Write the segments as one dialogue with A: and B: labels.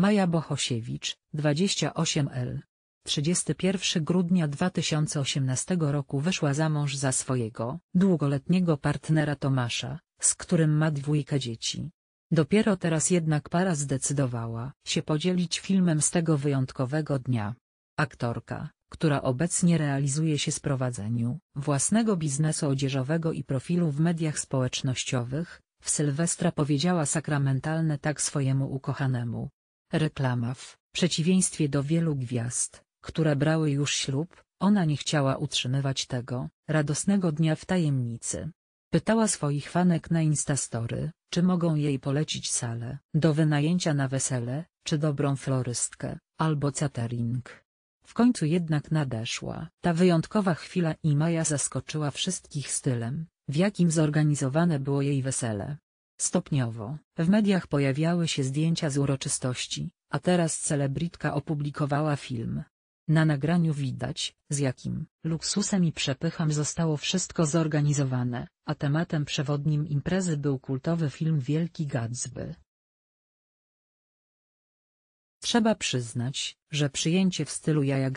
A: Maja Bohosiewicz, 28L. 31 grudnia 2018 roku wyszła za mąż za swojego długoletniego partnera Tomasza, z którym ma dwójkę dzieci. Dopiero teraz jednak para zdecydowała się podzielić filmem z tego wyjątkowego dnia. Aktorka, która obecnie realizuje się z prowadzeniu własnego biznesu odzieżowego i profilu w mediach społecznościowych, w Sylwestra powiedziała sakramentalne tak swojemu ukochanemu, Reklama w przeciwieństwie do wielu gwiazd, które brały już ślub, ona nie chciała utrzymywać tego radosnego dnia w tajemnicy. Pytała swoich fanek na Instastory, czy mogą jej polecić salę do wynajęcia na wesele, czy dobrą florystkę, albo catering. W końcu jednak nadeszła ta wyjątkowa chwila i Maja zaskoczyła wszystkich stylem, w jakim zorganizowane było jej wesele. Stopniowo w mediach pojawiały się zdjęcia z uroczystości, a teraz celebritka opublikowała film. Na nagraniu widać, z jakim luksusem i przepychem zostało wszystko zorganizowane, a tematem przewodnim imprezy był kultowy film Wielki Gadzby. Trzeba przyznać, że przyjęcie w stylu Jaja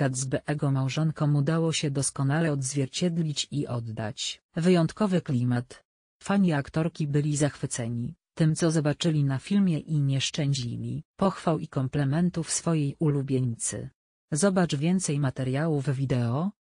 A: ego małżonkom udało się doskonale odzwierciedlić i oddać wyjątkowy klimat, Fani aktorki byli zachwyceni tym co zobaczyli na filmie i nie szczędzili pochwał i komplementów swojej ulubienicy. Zobacz więcej materiałów wideo,